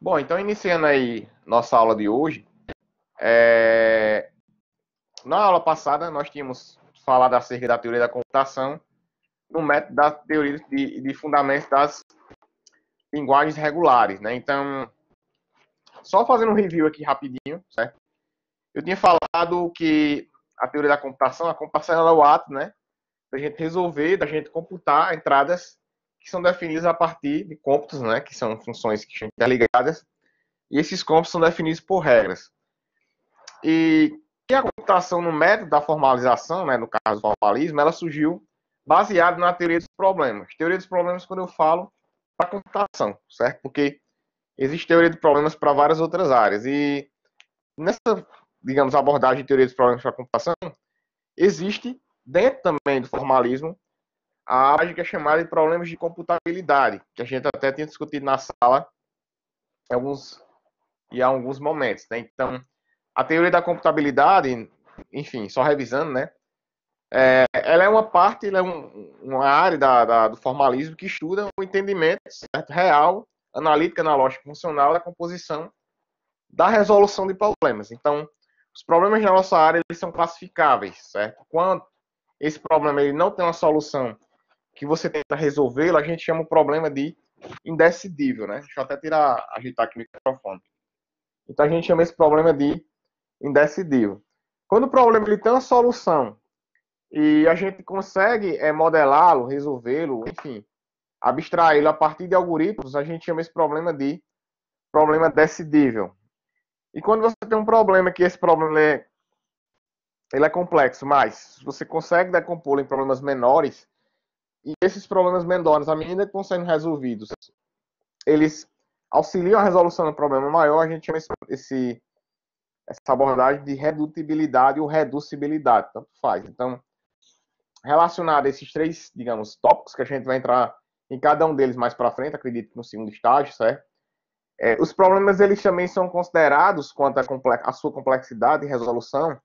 Bom, então iniciando aí nossa aula de hoje, é... na aula passada nós tínhamos falado acerca da teoria da computação no método da teoria de, de fundamentos das linguagens regulares, né? Então, só fazendo um review aqui rapidinho, certo? Eu tinha falado que a teoria da computação, a computação é o ato, né? Da gente resolver, da gente computar entradas que são definidas a partir de cômputos, né, que são funções que estão interligadas, e esses cômputos são definidos por regras. E que a computação no método da formalização, né, no caso do formalismo, ela surgiu baseada na teoria dos problemas. Teoria dos problemas, quando eu falo, para computação, certo? Porque existe teoria de problemas para várias outras áreas. E nessa, digamos, abordagem de teoria dos problemas para computação, existe, dentro também do formalismo, a área que é chamada de problemas de computabilidade, que a gente até tinha discutido na sala em alguns, e há alguns momentos. Né? Então, a teoria da computabilidade, enfim, só revisando, né? É, ela é uma parte, é um, uma área da, da, do formalismo que estuda o entendimento certo, real, analítica, analógico, funcional da composição da resolução de problemas. Então, os problemas na nossa área eles são classificáveis, certo? Quando esse problema ele não tem uma solução que você tenta resolvê-lo, a gente chama o problema de indecidível, né? Deixa eu até tirar, agitar aqui o microfone. Então a gente chama esse problema de indecidível. Quando o problema ele tem uma solução e a gente consegue é, modelá-lo, resolvê-lo, enfim, abstraí-lo a partir de algoritmos, a gente chama esse problema de problema decidível. E quando você tem um problema que esse problema é, ele é complexo, mas você consegue decompô-lo em problemas menores, e esses problemas menores, à medida que vão sendo resolvidos, eles auxiliam a resolução do problema maior, a gente chama esse, essa abordagem de redutibilidade ou reducibilidade, tanto faz. Então, relacionado a esses três, digamos, tópicos, que a gente vai entrar em cada um deles mais para frente, acredito que no segundo estágio, certo? É, os problemas, eles também são considerados, quanto à sua complexidade e resolução,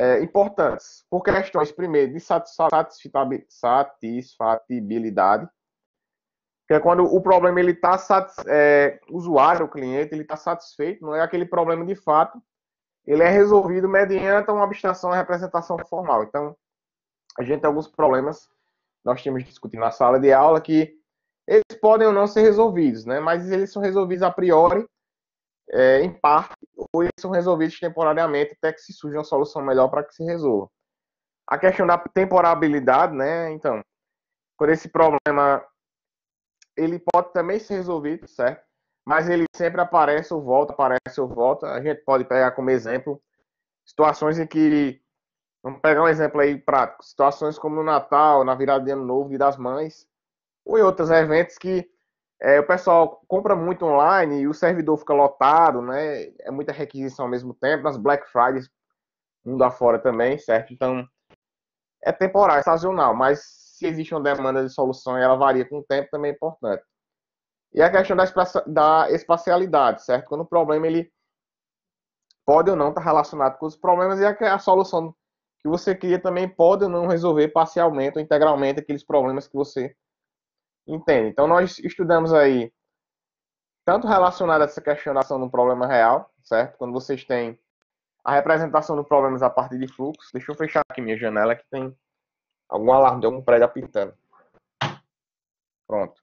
é, importantes, por questões, primeiro, de satisfatibilidade, que é quando o problema ele está é, usuário, o cliente, ele está satisfeito, não é aquele problema de fato, ele é resolvido mediante uma abstração à representação formal. Então, a gente tem alguns problemas, nós tínhamos discutido na sala de aula, que eles podem ou não ser resolvidos, né? mas eles são resolvidos a priori é, em parte, ou eles são resolvidos temporariamente até que se surja uma solução melhor para que se resolva. A questão da temporabilidade, né? Então, quando esse problema ele pode também ser resolvido, certo? Mas ele sempre aparece ou volta, aparece ou volta. A gente pode pegar como exemplo situações em que vamos pegar um exemplo aí prático, situações como no Natal, na virada de Ano Novo, e das Mães, ou em outros eventos que é, o pessoal compra muito online e o servidor fica lotado, né? É muita requisição ao mesmo tempo, nas Black Fridays, mundo afora também, certo? Então, é temporário, é sazonal, mas se existe uma demanda de solução e ela varia com o tempo, também é importante. E a questão da, espaci da espacialidade, certo? Quando o problema ele pode ou não estar tá relacionado com os problemas e a, a solução que você cria também pode ou não resolver parcialmente ou integralmente aqueles problemas que você Entende? Então, nós estudamos aí, tanto relacionado a essa questão da ação do problema real, certo? Quando vocês têm a representação do problemas a partir de fluxo. Deixa eu fechar aqui minha janela, que tem algum alarme de algum prédio apitando. Pronto.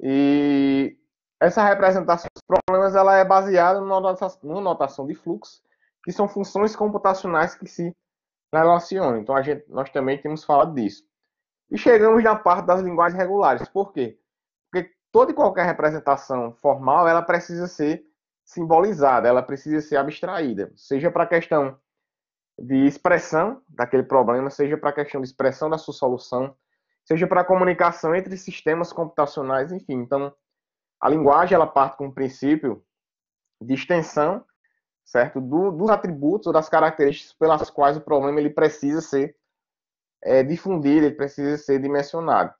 E essa representação dos problemas ela é baseada numa notação de fluxo, que são funções computacionais que se relacionam. Então, a gente, nós também temos falado disso. E chegamos na parte das linguagens regulares. Por quê? Porque toda e qualquer representação formal, ela precisa ser simbolizada, ela precisa ser abstraída, seja para a questão de expressão daquele problema, seja para a questão de expressão da sua solução, seja para a comunicação entre sistemas computacionais, enfim. Então, a linguagem ela parte com o princípio de extensão, certo, do, dos atributos ou das características pelas quais o problema ele precisa ser é, difundido, ele precisa ser dimensionado.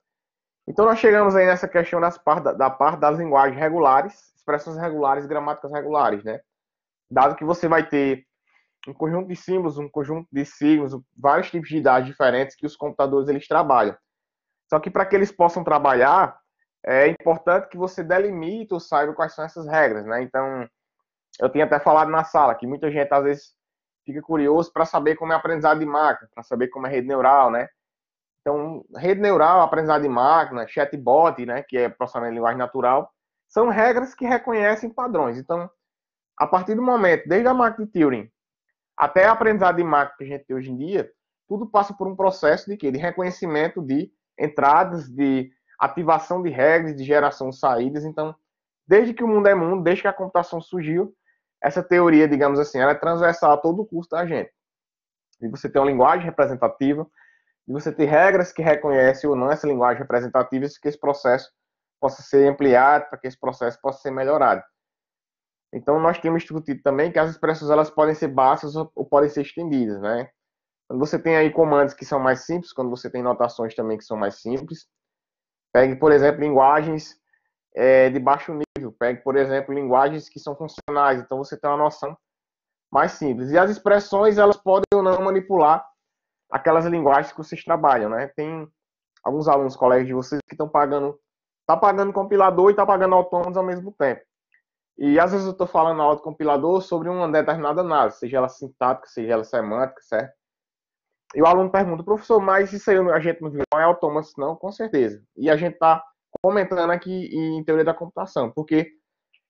Então nós chegamos aí nessa questão das par, da parte das linguagens regulares, expressões regulares, gramáticas regulares, né? Dado que você vai ter um conjunto de símbolos, um conjunto de signos, vários tipos de idades diferentes que os computadores eles trabalham. Só que para que eles possam trabalhar, é importante que você delimite ou saiba quais são essas regras, né? Então, eu tenho até falado na sala que muita gente às vezes fica curioso para saber como é aprendizado de máquina, para saber como é rede neural, né? Então, rede neural, aprendizado de máquina, chatbot, né, que é processamento de linguagem natural, são regras que reconhecem padrões. Então, a partir do momento, desde a máquina de Turing até a aprendizado de máquina que a gente tem hoje em dia, tudo passa por um processo de quê? De reconhecimento de entradas, de ativação de regras, de geração de saídas. Então, desde que o mundo é mundo, desde que a computação surgiu, essa teoria, digamos assim, ela é transversal a todo o curso da gente. De você ter uma linguagem representativa, de você ter regras que reconhecem ou não essa linguagem representativa, isso que esse processo possa ser ampliado, para que esse processo possa ser melhorado. Então, nós temos discutido também que as expressões elas podem ser baixas ou, ou podem ser estendidas, né? Quando você tem aí comandos que são mais simples, quando você tem notações também que são mais simples, pegue, por exemplo, linguagens é, de baixo nível. Pegue, por exemplo, linguagens que são funcionais, então você tem uma noção mais simples. E as expressões, elas podem ou não manipular aquelas linguagens que vocês trabalham, né? Tem alguns alunos, colegas de vocês que estão pagando, está pagando compilador e está pagando autônomos ao mesmo tempo. E às vezes eu estou falando na aula de compilador sobre uma determinada análise, seja ela sintática, seja ela semântica, certo? E o aluno pergunta, professor, mas isso aí a gente não viu, não é autômato, assim, não? Com certeza. E a gente está comentando aqui em teoria da computação, porque,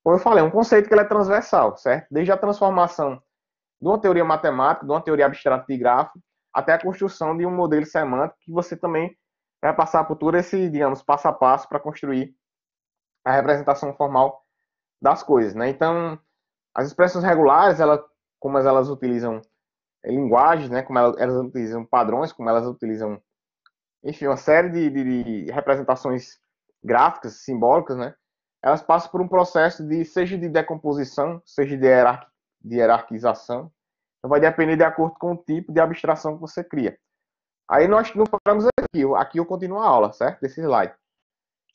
como eu falei, é um conceito que é transversal, certo? Desde a transformação de uma teoria matemática, de uma teoria abstrata de grafo, até a construção de um modelo semântico que você também vai passar por todo esse, digamos, passo a passo para construir a representação formal das coisas, né? Então, as expressões regulares, ela, como elas utilizam linguagens, né? Como elas, elas, utilizam padrões, como elas utilizam, enfim, uma série de, de, de representações gráficas, simbólicas, né? Elas passam por um processo de seja de decomposição, seja de, de hierarquização. Então vai depender de acordo com o tipo de abstração que você cria. Aí nós não paramos aqui, aqui eu continuo a aula, certo? Desse slide.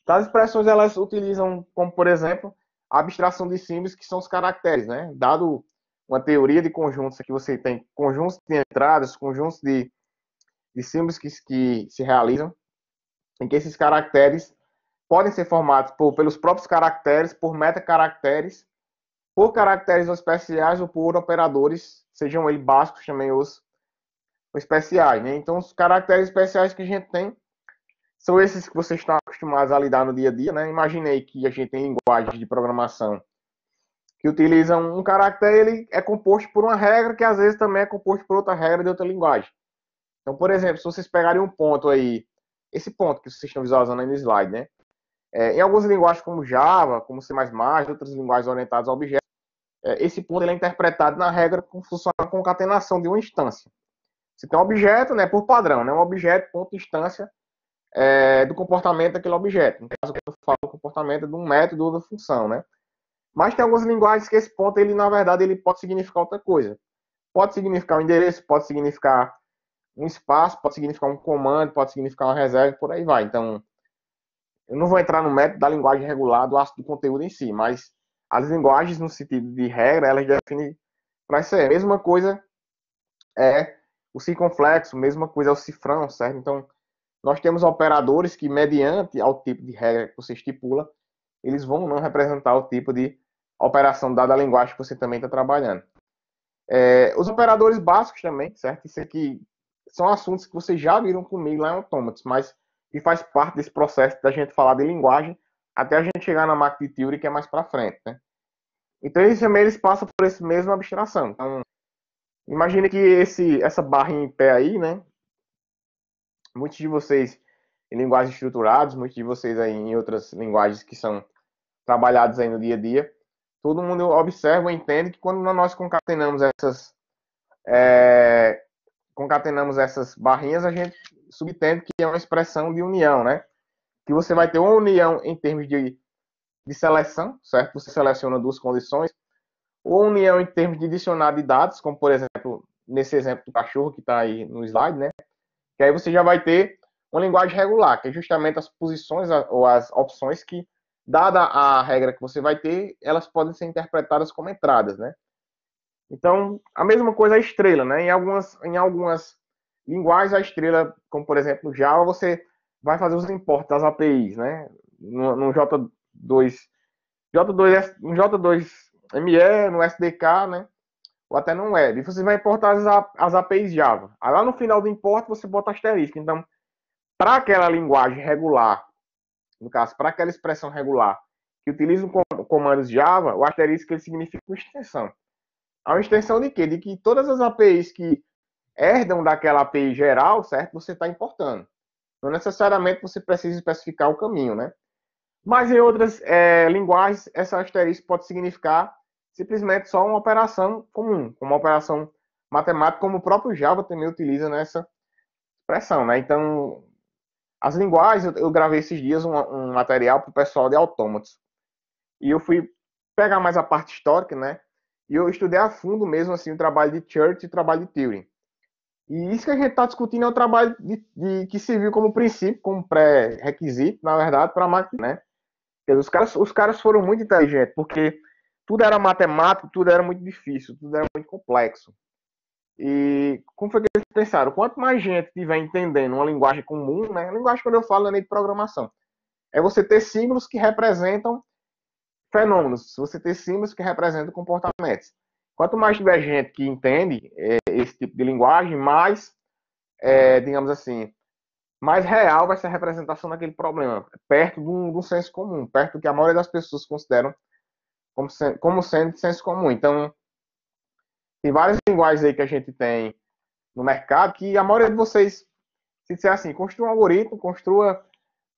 Então, as expressões elas utilizam, como por exemplo, a abstração de símbolos que são os caracteres, né? Dado uma teoria de conjuntos, aqui você tem conjuntos de entradas, conjuntos de, de símbolos que, que se realizam, em que esses caracteres podem ser formados por, pelos próprios caracteres, por metacaracteres, por caracteres especiais ou por operadores, sejam eles básicos também os, os especiais. Né? Então, os caracteres especiais que a gente tem são esses que vocês estão acostumados a lidar no dia a dia. Né? Imaginei que a gente tem linguagens de programação que utilizam um caractere, ele é composto por uma regra que às vezes também é composto por outra regra de outra linguagem. Então, por exemplo, se vocês pegarem um ponto aí, esse ponto que vocês estão visualizando aí no slide, né? É, em algumas linguagens como Java, como C++, outras linguagens orientadas a objetos, é, esse ponto ele é interpretado na regra como função com concatenação de uma instância. Você tem um objeto, né, por padrão, né, um objeto, ponto, instância, é, do comportamento daquele objeto. No caso, eu falo do comportamento de um método ou da função, né? Mas tem algumas linguagens que esse ponto, ele, na verdade, ele pode significar outra coisa. Pode significar um endereço, pode significar um espaço, pode significar um comando, pode significar uma reserva, por aí vai. Então, eu não vou entrar no método da linguagem regular do, do conteúdo em si, mas as linguagens, no sentido de regra, elas definem para ser. A mesma coisa é o circunflexo, mesma coisa é o cifrão, certo? Então, nós temos operadores que, mediante ao tipo de regra que você estipula, eles vão não representar o tipo de operação dada a linguagem que você também está trabalhando. É, os operadores básicos também, certo? Isso aqui são assuntos que vocês já viram comigo lá em Automates, mas que faz parte desse processo da gente falar de linguagem até a gente chegar na máquina de Turing, que é mais para frente, né? Então, eles também eles passam por essa mesma abstração. Então, imagine que esse, essa barra em pé aí, né? Muitos de vocês em linguagens estruturadas, muitos de vocês aí em outras linguagens que são trabalhadas aí no dia a dia, todo mundo observa e entende que quando nós concatenamos essas é, concatenamos essas barrinhas, a gente subtendo que é uma expressão de união, né? Que você vai ter uma união em termos de, de seleção, certo? Você seleciona duas condições, ou união em termos de dicionário de dados, como por exemplo, nesse exemplo do cachorro que está aí no slide, né? Que aí você já vai ter uma linguagem regular, que é justamente as posições ou as opções que, dada a regra que você vai ter, elas podem ser interpretadas como entradas, né? Então, a mesma coisa é a estrela, né? Em algumas, em algumas linguagens à estrela, como por exemplo Java, você vai fazer os imports das APIs, né? No, no J2, J2, no J2 ME, no SDK, né? Ou até no web. E você vai importar as, as APIs Java. Aí lá no final do import você bota asterisco. Então, para aquela linguagem regular, no caso, para aquela expressão regular que utiliza comandos Java, o asterisco ele significa uma extensão. É uma extensão de quê? De que todas as APIs que herdam daquela API geral, certo? Você está importando. Não necessariamente você precisa especificar o caminho, né? Mas em outras é, linguagens, essa asterisco pode significar simplesmente só uma operação comum, uma operação matemática, como o próprio Java também utiliza nessa expressão, né? Então, as linguagens, eu gravei esses dias um, um material para o pessoal de autômatos. E eu fui pegar mais a parte histórica, né? E eu estudei a fundo mesmo assim o trabalho de Church e o trabalho de Turing. E isso que a gente está discutindo é o trabalho de, de, que serviu como princípio, como pré-requisito, na verdade, para a máquina, né? os caras, os caras foram muito inteligentes, porque tudo era matemático, tudo era muito difícil, tudo era muito complexo. E como foi que eles pensaram? Quanto mais gente tiver entendendo uma linguagem comum, né? A linguagem, quando eu falo, é de programação. É você ter símbolos que representam fenômenos, você ter símbolos que representam comportamentos. Quanto mais tiver gente que entende é, esse tipo de linguagem, mais, é, digamos assim, mais real vai ser a representação daquele problema, perto do, do senso comum, perto do que a maioria das pessoas consideram como, como sendo de senso comum. Então, tem várias linguagens aí que a gente tem no mercado que a maioria de vocês, se disser assim, construa um algoritmo, construa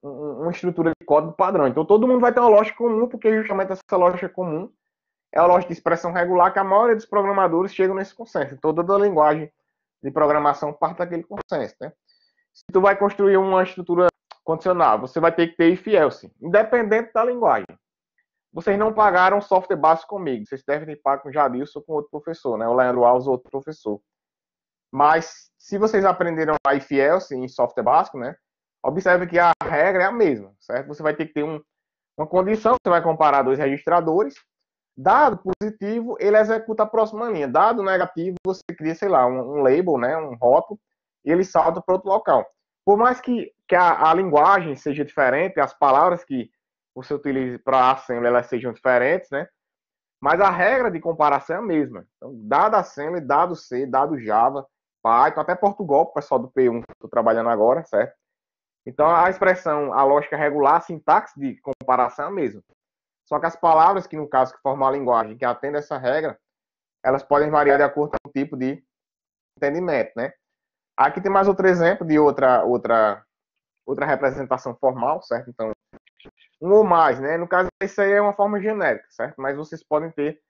uma estrutura de código padrão. Então todo mundo vai ter uma lógica comum, porque justamente essa lógica comum é a lógica de expressão regular que a maioria dos programadores chegam nesse consenso. Toda a linguagem de programação parte daquele consenso, né? Se tu vai construir uma estrutura condicional, você vai ter que ter if else, independente da linguagem. Vocês não pagaram software básico comigo, vocês devem pagar com o Jadilson ou com outro professor, né? O Leandro Alves ou outro professor. Mas se vocês aprenderam a if else em software básico, né? Observe que a regra é a mesma, certo? Você vai ter que ter um, uma condição, você vai comparar dois registradores, Dado positivo, ele executa a próxima linha. Dado negativo, você cria, sei lá, um, um label, né, um rótulo, e ele salta para outro local. Por mais que, que a, a, linguagem seja diferente, as palavras que você utilize para assembly elas sejam diferentes, né? Mas a regra de comparação é a mesma. Então, dado assembly, dado C, dado Java, Python, até Portugal, o pessoal do P1 que estou trabalhando agora, certo? Então, a expressão, a lógica regular, a sintaxe de comparação é a mesma. Só que as palavras que, no caso, que formam a linguagem, que atendem essa regra, elas podem variar de acordo com o tipo de entendimento, né? Aqui tem mais outro exemplo de outra, outra, outra representação formal, certo? Então, um ou mais, né? No caso, isso aí é uma forma genérica, certo? Mas vocês podem ter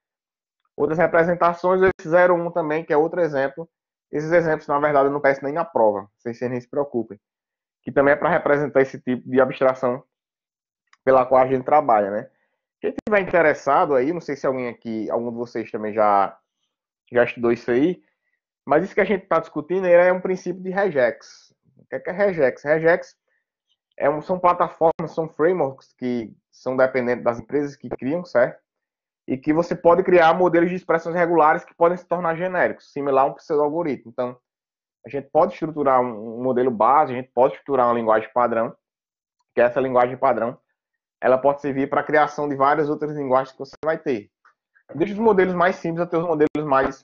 outras representações, esse 01 também, que é outro exemplo. Esses exemplos, na verdade, eu não peço nem na prova, vocês nem se preocupem. Que também é para representar esse tipo de abstração pela qual a gente trabalha, né? Quem estiver interessado aí, não sei se alguém aqui, algum de vocês também já, já estudou isso aí, mas isso que a gente está discutindo é um princípio de regex. O que é, que é regex? Regex é um, são plataformas, são frameworks que são dependentes das empresas que criam, certo? E que você pode criar modelos de expressões regulares que podem se tornar genéricos, similar a um pseudo-algoritmo. Então, a gente pode estruturar um modelo base, a gente pode estruturar uma linguagem padrão, que é essa linguagem padrão ela pode servir para a criação de várias outras linguagens que você vai ter. Desde os modelos mais simples até os modelos mais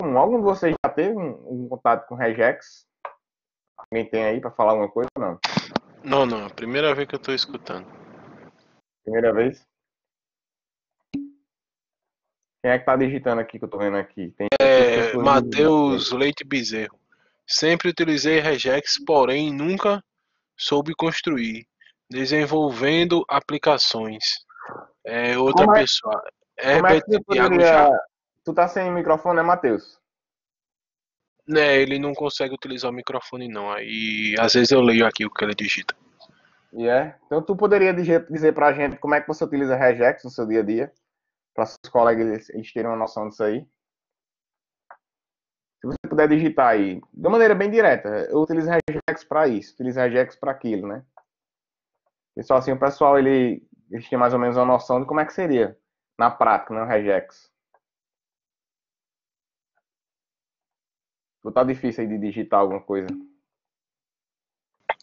comuns. Algum de vocês já teve um, um contato com Regex? Alguém tem aí para falar alguma coisa ou não? Não, não. É a primeira vez que eu estou escutando. Primeira vez? Quem é que está digitando aqui que eu estou vendo aqui? Tem é, Matheus Leite Bezerro. Sempre utilizei Regex, porém nunca soube construir desenvolvendo aplicações. É outra como é- pessoa. É, como é que tu, poderia... tu tá sem microfone, né, Matheus? Né, ele não consegue utilizar o microfone não. Aí às vezes eu leio aqui o que ele digita. E yeah. é? Então tu poderia dizer, pra gente como é que você utiliza regex no seu dia a dia? Para seus colegas eles terem uma noção disso aí. Se você puder digitar aí, de maneira bem direta, eu utilizo regex para isso, utilizo regex para aquilo, né? Isso então, assim, o pessoal ele, ele tinha mais ou menos uma noção de como é que seria na prática, né, o regex. Tá difícil aí de digitar alguma coisa.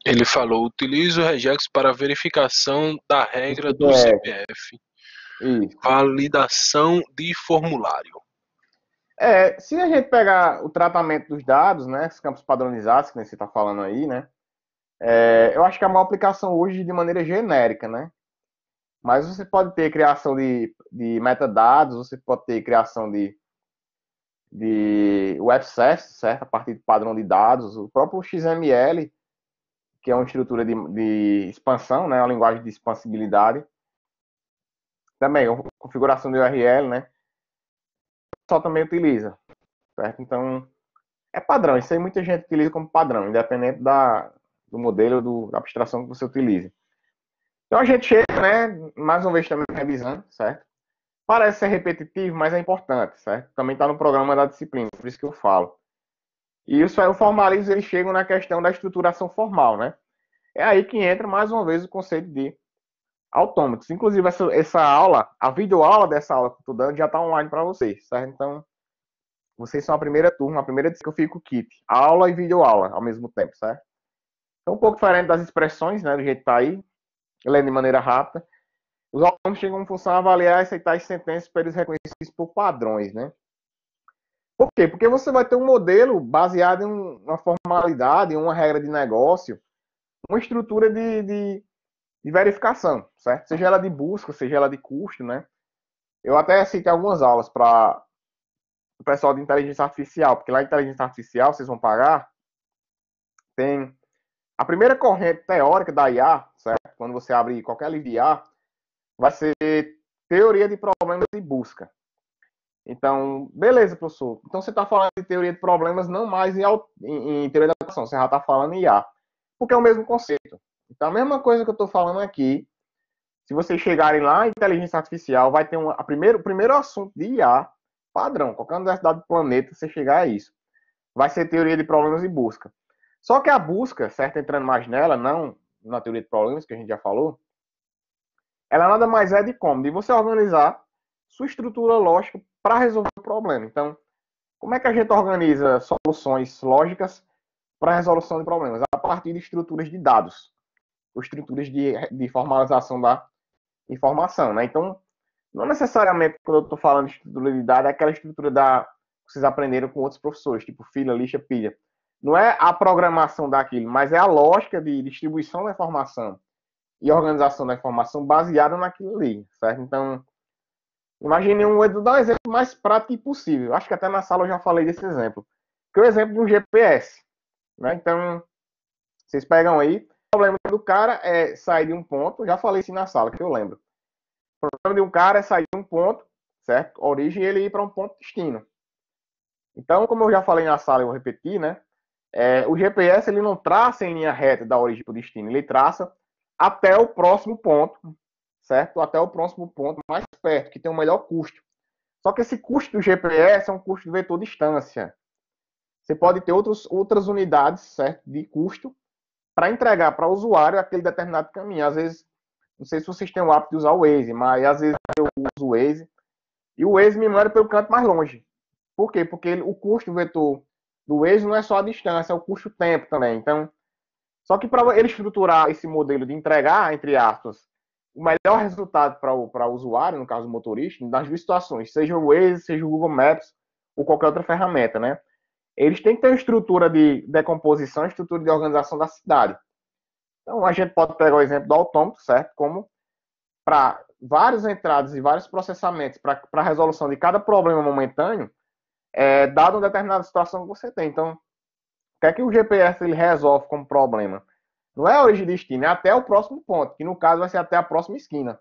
Ele falou, utiliza o regex para verificação da regra do é. CPF. Isso. Validação de formulário. É, se a gente pegar o tratamento dos dados, né, os campos padronizados que você está falando aí, né, é, eu acho que é uma aplicação hoje de maneira genérica, né? Mas você pode ter criação de, de metadados, você pode ter criação de, de web service, certo? A partir do padrão de dados, o próprio XML, que é uma estrutura de, de expansão, né? Uma linguagem de expansibilidade. Também, configuração de URL, né? Só também utiliza, certo? Então, é padrão. Isso aí muita gente utiliza como padrão, independente da, do modelo, do, da abstração que você utilize. Então a gente chega, né, mais uma vez também revisando, certo? Parece ser repetitivo, mas é importante, certo? Também está no programa da disciplina, por isso que eu falo. E isso aí, o formalismo, eles chegam na questão da estruturação formal, né? É aí que entra, mais uma vez, o conceito de autômatos. Inclusive, essa, essa aula, a videoaula dessa aula que eu estou dando, já está online para vocês, certo? Então, vocês são a primeira turma, a primeira que eu fico kit. Aula e videoaula ao mesmo tempo, certo? Então, um pouco diferente das expressões, né, do jeito que tá aí, lendo de maneira rápida. Os autônomos chegam como função a avaliar e aceitar as sentenças pelos reconhecidos por padrões, né? Por quê? Porque você vai ter um modelo baseado em uma formalidade, em uma regra de negócio, uma estrutura de, de, de, verificação, certo? Seja ela de busca, seja ela de custo, né? Eu até citei algumas aulas para o pessoal de inteligência artificial, porque lá em inteligência artificial vocês vão pagar, tem a primeira corrente teórica da IA, certo? Quando você abre qualquer livro de IA, vai ser teoria de problemas de busca. Então, beleza, professor. Então você está falando de teoria de problemas, não mais em, em, em teoria da atuação, você já está falando em IA. Porque é o mesmo conceito. Então, a mesma coisa que eu estou falando aqui, se vocês chegarem lá em inteligência artificial, vai ter um, a primeiro, o primeiro assunto de IA padrão. Qualquer universidade do planeta, você chegar a isso. Vai ser teoria de problemas de busca. Só que a busca, certo? Entrando mais nela, não na teoria de problemas, que a gente já falou, ela nada mais é de como? De você organizar sua estrutura lógica para resolver o problema. Então, como é que a gente organiza soluções lógicas para resolução de problemas? A partir de estruturas de dados, ou estruturas de, de formalização da informação. Né? Então, não necessariamente quando eu estou falando de estrutura de dados, é aquela estrutura da, que vocês aprenderam com outros professores, tipo fila, lixa, pilha não é a programação daquilo, mas é a lógica de distribuição da informação e organização da informação baseada naquilo ali, certo? Então, imagine um, eu vou dar um exemplo mais prático possível. Acho que até na sala eu já falei desse exemplo, que é o exemplo de um GPS, né? Então, vocês pegam aí, o problema do cara é sair de um ponto, já falei isso na sala, que eu lembro. O problema de um cara é sair de um ponto, certo? Origem ele ir para um ponto destino. Então, como eu já falei na sala, eu vou repetir, né? É, o GPS ele não traça em linha reta da origem para o destino, ele traça até o próximo ponto, certo? Até o próximo ponto mais perto, que tem o melhor custo. Só que esse custo do GPS é um custo de vetor distância. Você pode ter outros, outras unidades certo, de custo para entregar para o usuário aquele determinado caminho. Às vezes, não sei se vocês têm o hábito de usar o Waze, mas às vezes eu uso o Waze e o Waze me manda pelo canto mais longe. Por quê? Porque o custo do vetor do Waze não é só a distância, é o custo-tempo também. Então, só que para ele estruturar esse modelo de entregar, entre aspas, o melhor resultado para o, usuário, no caso o motorista, nas duas situações, seja o Waze, seja o Google Maps ou qualquer outra ferramenta, né? Eles têm que ter uma estrutura de decomposição, estrutura de organização da cidade. Então, a gente pode pegar o exemplo do autômato, certo? Como para várias entradas e vários processamentos para a resolução de cada problema momentâneo, é, dado uma determinada situação que você tem. Então, o que é que o GPS ele resolve como problema? Não é a origem de destino, é até o próximo ponto, que no caso vai ser até a próxima esquina.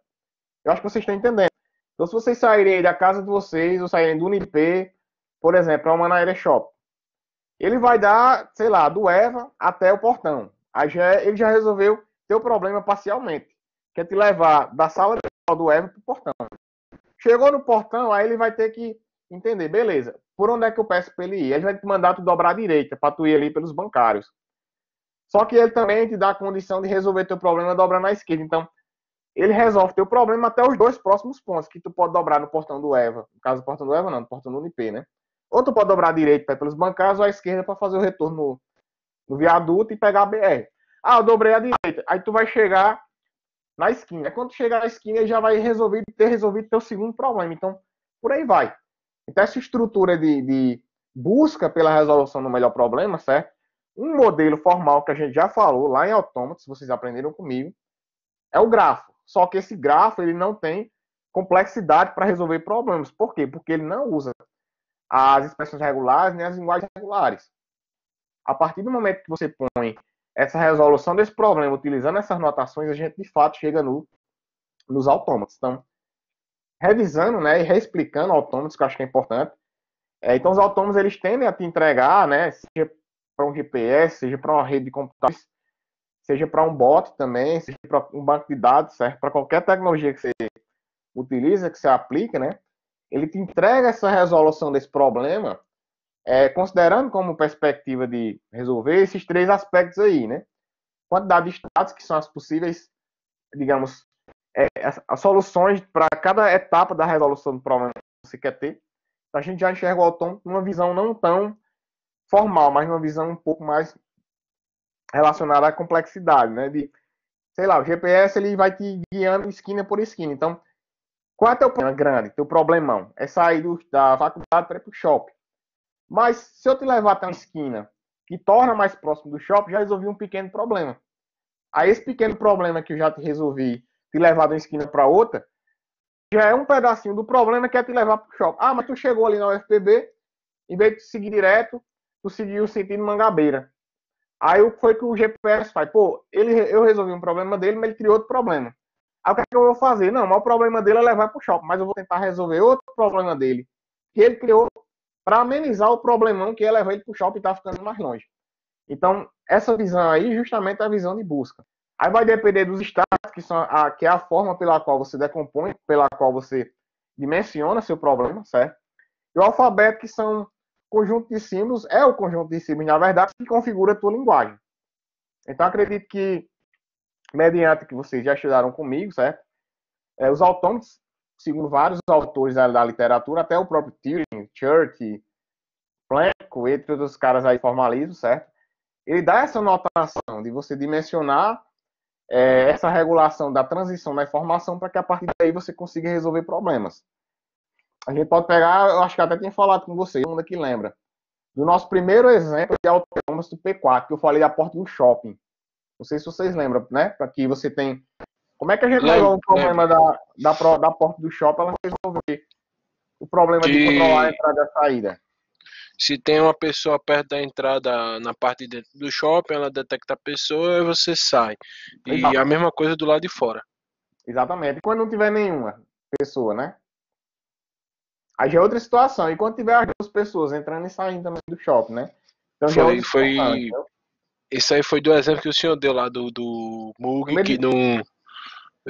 Eu acho que vocês estão entendendo. Então, se vocês saírem da casa de vocês, ou saírem do Unip, por exemplo, para é uma na área Shop, ele vai dar, sei lá, do Eva até o portão. Aí já, é, ele já resolveu teu problema parcialmente, que é te levar da sala do Eva para o portão. Chegou no portão, aí ele vai ter que entender, beleza, por onde é que eu peço para ele ir? Ele vai te mandar tu dobrar a direita, para tu ir ali pelos bancários. Só que ele também te dá a condição de resolver teu problema dobrando à esquerda. Então, ele resolve teu problema até os dois próximos pontos, que tu pode dobrar no portão do Eva. No caso do portão do Eva, não, no portão do Unip, né? Ou tu pode dobrar à direita para pelos bancários ou à esquerda para fazer o retorno no, viaduto e pegar a BR. Ah, eu dobrei à direita. Aí tu vai chegar na esquina. Quando chegar na esquina, ele já vai resolver, ter resolvido teu segundo problema. Então, por aí vai. Então, essa estrutura de, de busca pela resolução do melhor problema, certo? Um modelo formal que a gente já falou lá em Autômatos, vocês aprenderam comigo, é o grafo. Só que esse grafo ele não tem complexidade para resolver problemas. Por quê? Porque ele não usa as expressões regulares nem as linguagens regulares. A partir do momento que você põe essa resolução desse problema utilizando essas notações, a gente de fato chega no, nos autômatos. Então, revisando né, e reexplicando autônomos, que eu acho que é importante. É, então, os autônomos eles tendem a te entregar, né, seja para um GPS, seja para uma rede de computadores, seja para um bot também, seja para um banco de dados, certo? Para qualquer tecnologia que você utiliza, que você aplica, né? Ele te entrega essa resolução desse problema, é, considerando como perspectiva de resolver esses três aspectos aí, né? Quantidade de estados, que são as possíveis, digamos, é, as, as soluções para cada etapa da resolução do problema que você quer ter. Então, a gente já enxerga o autônomo numa visão não tão formal, mas uma visão um pouco mais relacionada à complexidade, né? De, sei lá, o GPS ele vai te guiando esquina por esquina. Então, qual é teu problema grande, teu problemão? É sair do, da faculdade para ir para o shopping. Mas se eu te levar até uma esquina que torna mais próximo do shopping, já resolvi um pequeno problema. Aí esse pequeno problema que eu já te resolvi te levar de uma esquina para outra, já é um pedacinho do problema que é te levar para o shopping. Ah, mas tu chegou ali na UFPB, em vez de seguir direto, tu seguiu o sentido Mangabeira. Aí o que foi que o GPS faz? Pô, ele, eu resolvi um problema dele, mas ele criou outro problema. Aí o que, é que eu vou fazer? Não, o o problema dele é levar para o shopping, mas eu vou tentar resolver outro problema dele, que ele criou para amenizar o problemão que é levar ele para o shopping e tá ficando mais longe. Então, essa visão aí justamente é a visão de busca. Aí vai depender dos estados, que, são a, que é a forma pela qual você decompõe, pela qual você dimensiona seu problema, certo? E o alfabeto, que são conjunto de símbolos, é o conjunto de símbolos, na verdade, que configura a tua linguagem. Então, acredito que, mediante que vocês já estudaram comigo, certo? É, os autômatos, segundo vários autores da, da literatura, até o próprio Turing, Church, Planck, entre outros caras aí formalismo, certo? Ele dá essa notação de você dimensionar é, essa regulação da transição da informação para que a partir daí você consiga resolver problemas. A gente pode pegar, eu acho que até tinha falado com você, todo que lembra, do nosso primeiro exemplo de autônomos P4, que eu falei da porta do shopping. Não sei se vocês lembram, né? Aqui você tem. Como é que a gente resolveu o problema da, da, da porta do shopping? Ela resolveu o problema de controlar a entrada e a saída. Se tem uma pessoa perto da entrada na parte de dentro do shopping, ela detecta a pessoa e você sai. E a mesma coisa do lado de fora. Exatamente. Quando não tiver nenhuma pessoa, né? Aí já é outra situação. E quando tiver as duas pessoas entrando e saindo também do shopping, né? Então já é foi, foi... Então. aí foi do exemplo que o senhor deu lá do, do Mug, que não.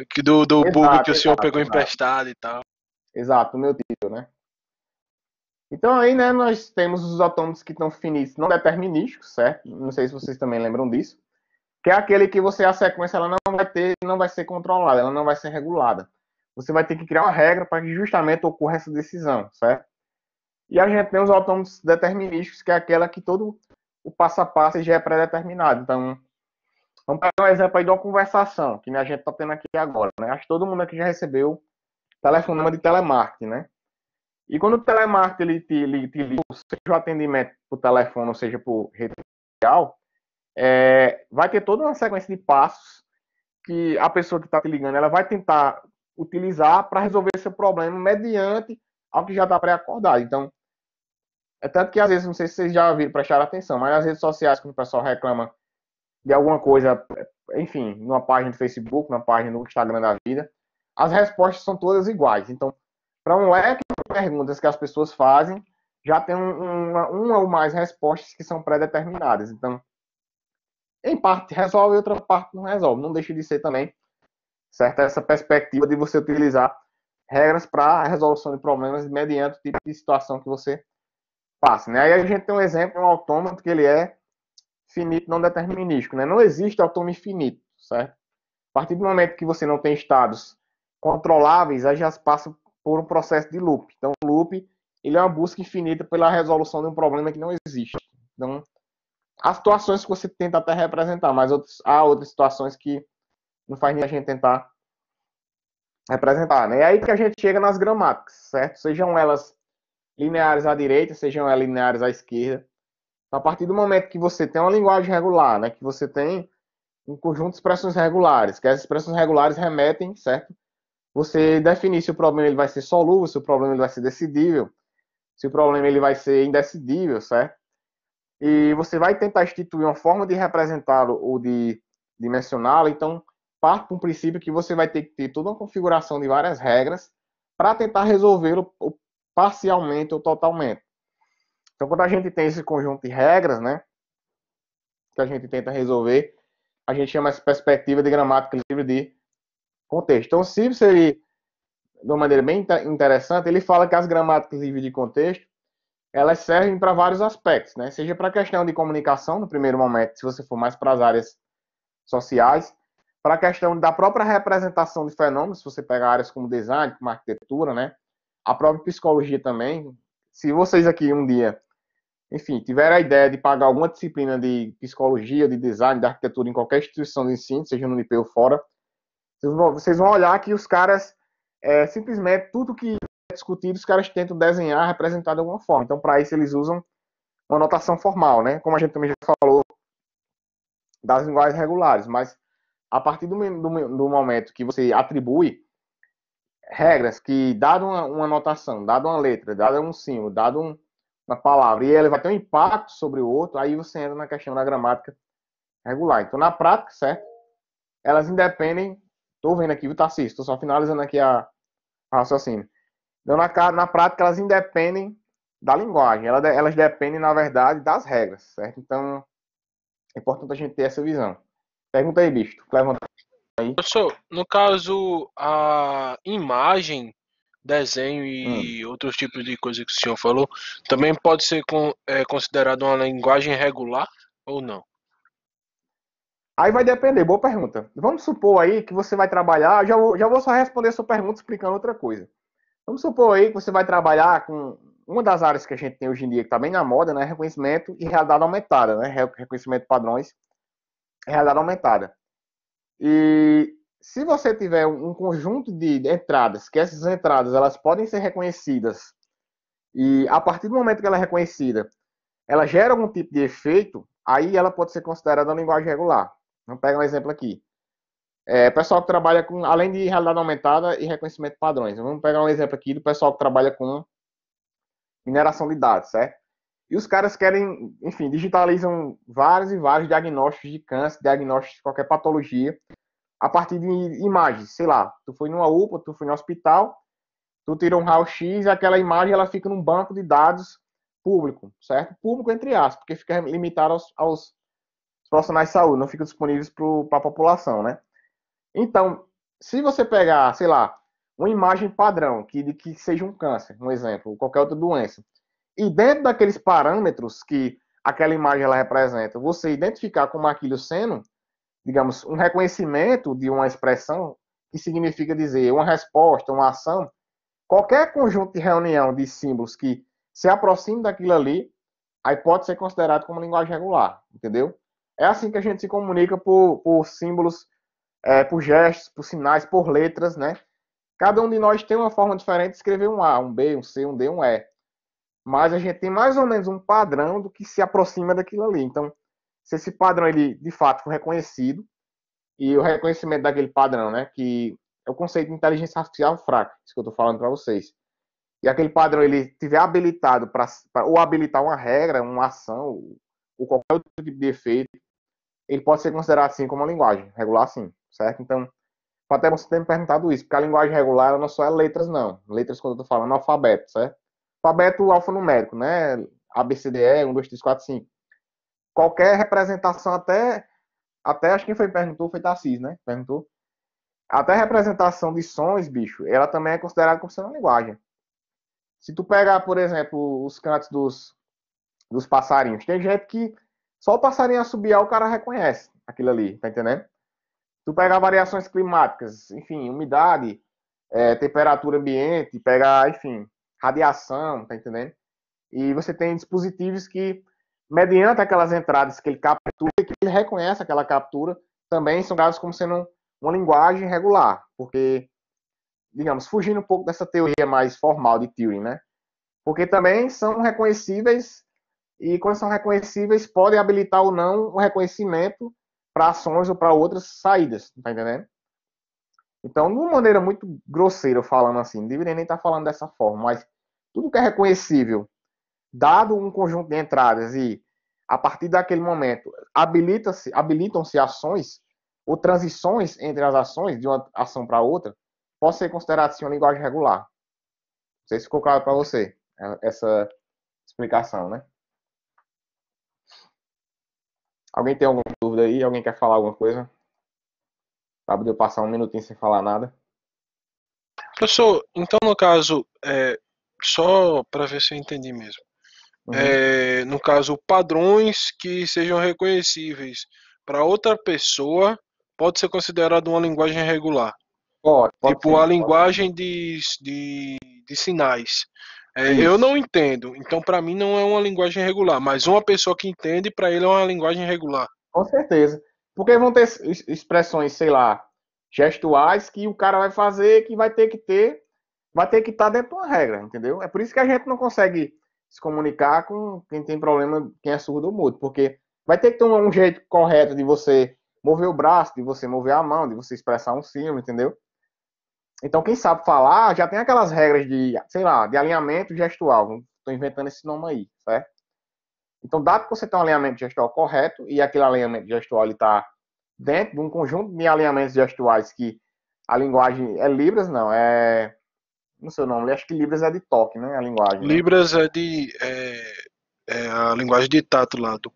Que do, do exato, bug que o senhor exato, pegou exato. emprestado e tal. Exato, o meu tio, né? Então aí, né, nós temos os autômatos que estão finitos, não determinísticos, certo? Não sei se vocês também lembram disso. Que é aquele que você, a sequência, ela não vai ter, não vai ser controlada, ela não vai ser regulada. Você vai ter que criar uma regra para que justamente ocorra essa decisão, certo? E a gente tem os autônomos determinísticos, que é aquela que todo o passo a passo já é pré-determinado. Então, vamos pegar um exemplo aí de uma conversação que a gente está tendo aqui agora. Né? Acho que todo mundo aqui já recebeu telefonema de telemarketing, né? E quando o telemarketing ele te, ele te liga, seja o atendimento por telefone, ou seja por rede social, é, vai ter toda uma sequência de passos que a pessoa que está te ligando ela vai tentar utilizar para resolver seu problema mediante ao que já está pré-acordado. Então, é tanto que às vezes, não sei se vocês já viram, prestaram atenção, mas nas redes sociais, quando o pessoal reclama de alguma coisa, enfim, numa página do Facebook, numa página do Instagram da vida, as respostas são todas iguais. Então, para um leque perguntas que as pessoas fazem, já tem uma, uma ou mais respostas que são pré-determinadas. Então, em parte resolve, outra parte não resolve. Não deixa de ser também certa essa perspectiva de você utilizar regras para a resolução de problemas mediante o tipo de situação que você passa. Né? Aí a gente tem um exemplo, um autômato que ele é finito, não determinístico. Né? Não existe autômato infinito, certo? A partir do momento que você não tem estados controláveis, aí já passa por um processo de loop. Então, o loop ele é uma busca infinita pela resolução de um problema que não existe. Então, há situações que você tenta até representar, mas outros, há outras situações que não faz nem a gente tentar representar. Né? É aí que a gente chega nas gramáticas, certo? Sejam elas lineares à direita, sejam elas lineares à esquerda. Então, a partir do momento que você tem uma linguagem regular, né, que você tem um conjunto de expressões regulares, que as expressões regulares remetem, certo? você definir se o problema ele vai ser solúvel, se o problema ele vai ser decidível, se o problema ele vai ser indecidível, certo? E você vai tentar instituir uma forma de representá-lo ou de dimensioná-lo, então parte de um princípio que você vai ter que ter toda uma configuração de várias regras para tentar resolvê-lo parcialmente ou totalmente. Então, quando a gente tem esse conjunto de regras, né, que a gente tenta resolver, a gente chama essa perspectiva de gramática livre de contexto. Então, Silves, ele, de uma maneira bem interessante, ele fala que as gramáticas livres de contexto elas servem para vários aspectos, né? Seja para a questão de comunicação, no primeiro momento, se você for mais para as áreas sociais, para a questão da própria representação de fenômenos, se você pegar áreas como design, como arquitetura, né? A própria psicologia também. Se vocês aqui um dia, enfim, tiverem a ideia de pagar alguma disciplina de psicologia, de design, de arquitetura em qualquer instituição de ensino, seja no IP ou fora, vocês vão olhar que os caras, é, simplesmente, tudo que é discutido, os caras tentam desenhar, representar de alguma forma. Então, para isso, eles usam uma notação formal, né? Como a gente também já falou das linguagens regulares. Mas, a partir do, do, do momento que você atribui regras que, dado uma, uma notação, dado uma letra, dado um símbolo, dado um, uma palavra, e ela vai ter um impacto sobre o outro, aí você entra na questão da gramática regular. Então, na prática, certo? Elas independem Tô vendo aqui, o Tarcísio, tô só finalizando aqui a, a raciocínio. Então, na, na prática, elas independem da linguagem, elas, elas dependem, na verdade, das regras, certo? Então, é importante a gente ter essa visão. Pergunta aí, bicho, levanta aí. Professor, no caso, a imagem, desenho e hum. outros tipos de coisa que o senhor falou, também pode ser com, é, considerado uma linguagem regular ou não? Aí vai depender, boa pergunta. Vamos supor aí que você vai trabalhar, já vou, já vou só responder sua pergunta explicando outra coisa. Vamos supor aí que você vai trabalhar com uma das áreas que a gente tem hoje em dia, que está bem na moda, né? Reconhecimento e realidade aumentada, né? Reconhecimento de padrões, realidade aumentada. E se você tiver um conjunto de entradas, que essas entradas elas podem ser reconhecidas, e a partir do momento que ela é reconhecida, ela gera algum tipo de efeito, aí ela pode ser considerada uma linguagem regular. Vamos pegar um exemplo aqui. É, pessoal que trabalha com, além de realidade aumentada e reconhecimento de padrões, né? vamos pegar um exemplo aqui do pessoal que trabalha com mineração de dados, certo? E os caras querem, enfim, digitalizam vários e vários diagnósticos de câncer, diagnósticos de qualquer patologia, a partir de imagens, sei lá, tu foi numa UPA, tu foi no hospital, tu tirou um raio-x, aquela imagem ela fica num banco de dados público, certo? Público entre aspas, porque fica limitado aos, aos profissionais de saúde, não ficam disponíveis para a população, né? Então, se você pegar, sei lá, uma imagem padrão que, de que seja um câncer, um exemplo, ou qualquer outra doença, e dentro daqueles parâmetros que aquela imagem ela representa, você identificar como aquilo sendo, digamos, um reconhecimento de uma expressão, que significa dizer uma resposta, uma ação, qualquer conjunto de reunião de símbolos que se aproxime daquilo ali, aí pode ser considerado como linguagem regular, entendeu? É assim que a gente se comunica por, por símbolos, é, por gestos, por sinais, por letras, né? Cada um de nós tem uma forma diferente de escrever um A, um B, um C, um D, um E. Mas a gente tem mais ou menos um padrão do que se aproxima daquilo ali. Então, se esse padrão ele de fato for reconhecido, e o reconhecimento daquele padrão, né, que é o conceito de inteligência artificial fraca, isso que eu estou falando para vocês. E aquele padrão ele tiver habilitado para ou habilitar uma regra, uma ação, ou, ou qualquer outro tipo de efeito, ele pode ser considerado assim como uma linguagem regular, sim, certo? Então, até você ter me perguntado isso, porque a linguagem regular não só é letras, não. Letras, quando eu tô falando, é alfabeto, certo? Alfabeto alfanumérico, né? ABCDE, 1, 2, 3, 4, 5. Qualquer representação, até, até acho que quem foi perguntou foi Tarcísio, né? Perguntou. Até representação de sons, bicho, ela também é considerada como sendo uma linguagem. Se tu pegar, por exemplo, os cantos dos, dos passarinhos, tem gente que só o passarinho assobiar, o cara reconhece aquilo ali, tá entendendo? Tu pega variações climáticas, enfim, umidade, é, temperatura ambiente, pega, enfim, radiação, tá entendendo? E você tem dispositivos que, mediante aquelas entradas que ele captura, que ele reconhece aquela captura, também são dados como sendo uma linguagem regular, porque, digamos, fugindo um pouco dessa teoria mais formal de Turing, né? Porque também são reconhecíveis e quando são reconhecíveis, podem habilitar ou não o reconhecimento para ações ou para outras saídas, tá entendendo? Então, de uma maneira muito grosseira falando assim, não deveria nem estar tá falando dessa forma, mas tudo que é reconhecível, dado um conjunto de entradas e a partir daquele momento habilita-se, habilitam-se ações ou transições entre as ações de uma ação para outra, pode ser considerado assim uma linguagem regular. Não sei se ficou claro para você é, essa explicação, né? Alguém tem alguma dúvida aí? Alguém quer falar alguma coisa? Sabe de eu passar um minutinho sem falar nada? Professor, então no caso, é, só para ver se eu entendi mesmo. Uhum. É, no caso, padrões que sejam reconhecíveis para outra pessoa pode ser considerado uma linguagem regular. Pode, pode tipo ser, a linguagem de, de, de sinais. É eu não entendo, então para mim não é uma linguagem regular, mas uma pessoa que entende, para ele é uma linguagem regular. Com certeza. Porque vão ter expressões, sei lá, gestuais que o cara vai fazer que vai ter que ter, vai ter que estar tá dentro de uma regra, entendeu? É por isso que a gente não consegue se comunicar com quem tem problema, quem é surdo ou mudo, porque vai ter que ter um jeito correto de você mover o braço, de você mover a mão, de você expressar um símbolo, entendeu? Então, quem sabe falar já tem aquelas regras de, sei lá, de alinhamento gestual. Estou inventando esse nome aí, certo? Então, dado que você tem um alinhamento gestual correto e aquele alinhamento gestual está dentro de um conjunto de alinhamentos gestuais que a linguagem é Libras, não, é. Não sei o nome, acho que Libras é de toque, né? A linguagem. Né? Libras né? é de. É, é, a linguagem de tato lá, do,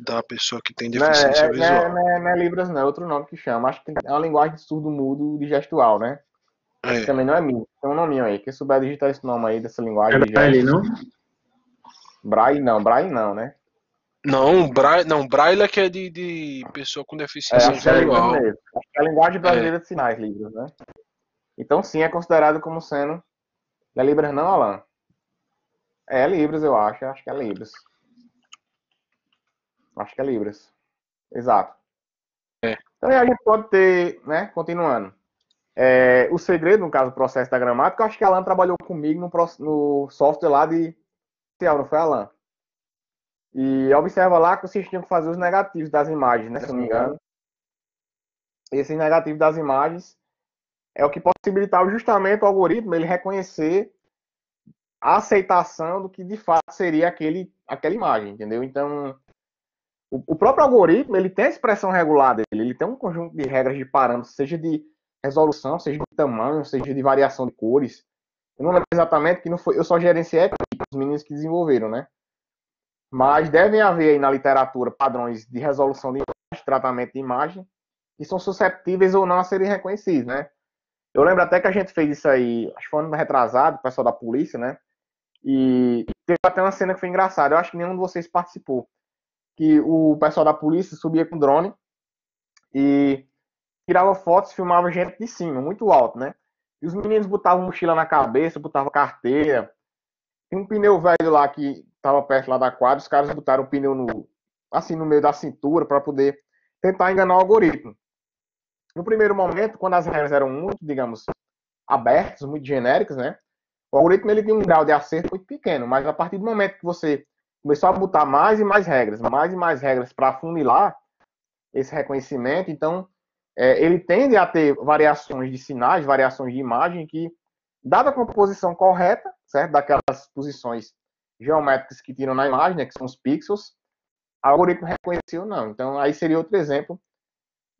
da pessoa que tem deficiência não é, é visual. Não é, não, não é Libras, não, é outro nome que chama. Acho que é uma linguagem surdo-mudo de gestual, né? é. também não é meu Tem é um nominho aí. Quem souber digitar esse nome aí dessa linguagem. É Braille, já... não? Braille não, Braille não, né? Não, Braille, não, Braille é que é de, de pessoa com é, deficiência é, visual. É a linguagem brasileira é. de sinais, Libras, né? Então, sim, é considerado como sendo. É Libras, não, Alan? É Libras, eu acho. Acho que é Libras. Acho que é Libras. Exato. É. Então, a gente pode ter, né, continuando. É, o segredo, no caso, do processo da gramática, eu acho que a Alan trabalhou comigo no, no software lá de não foi Alan? E observa lá que vocês tinham que fazer os negativos das imagens, né? Se eu não me engano. Esse negativo das imagens é o que possibilitava justamente o algoritmo ele reconhecer a aceitação do que de fato seria aquele, aquela imagem, entendeu? Então, o, o próprio algoritmo ele tem a expressão regulada, ele, ele tem um conjunto de regras de parâmetros, seja de resolução, seja de tamanho, seja de variação de cores. Eu não lembro exatamente que não foi, eu só gerenciei os meninos que desenvolveram, né? Mas devem haver aí na literatura padrões de resolução de imagem, tratamento de imagem, que são susceptíveis ou não a serem reconhecidos, né? Eu lembro até que a gente fez isso aí, acho que foi um ano retrasado, o pessoal da polícia, né? E teve até uma cena que foi engraçada, eu acho que nenhum de vocês participou. Que o pessoal da polícia subia com drone e tirava fotos, filmava gente de cima, muito alto, né? E os meninos botavam mochila na cabeça, botavam carteira. Tem um pneu velho lá que tava perto lá da quadra, os caras botaram o pneu no, assim, no meio da cintura para poder tentar enganar o algoritmo. No primeiro momento, quando as regras eram muito, digamos, abertas, muito genéricas, né? O algoritmo ele tinha um grau de acerto muito pequeno, mas a partir do momento que você começou a botar mais e mais regras, mais e mais regras para afunilar esse reconhecimento, então é, ele tende a ter variações de sinais, variações de imagem que, dada a composição correta, certo? Daquelas posições geométricas que tiram na imagem, né, que são os pixels, o algoritmo reconheceu não. Então, aí seria outro exemplo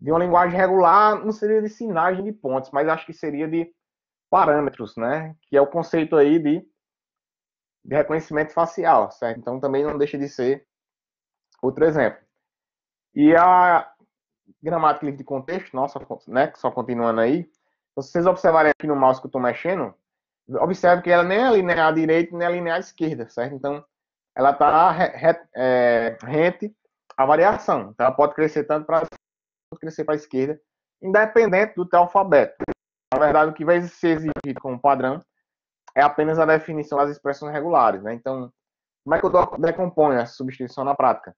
de uma linguagem regular, não seria de sinais de pontos, mas acho que seria de parâmetros, né? Que é o conceito aí de, de reconhecimento facial, certo? Então, também não deixa de ser outro exemplo. E a gramática livre de contexto, nossa, né, só continuando aí, então, se vocês observarem aqui no mouse que eu estou mexendo, observe que ela nem é linear à direita, nem é linear à esquerda, certo? Então, ela está é, rente à variação. Então, ela pode crescer tanto para crescer para a esquerda, independente do teu alfabeto. Na verdade, o que vai ser exigido como padrão é apenas a definição das expressões regulares, né? Então, como é que eu decomponho essa substituição na prática?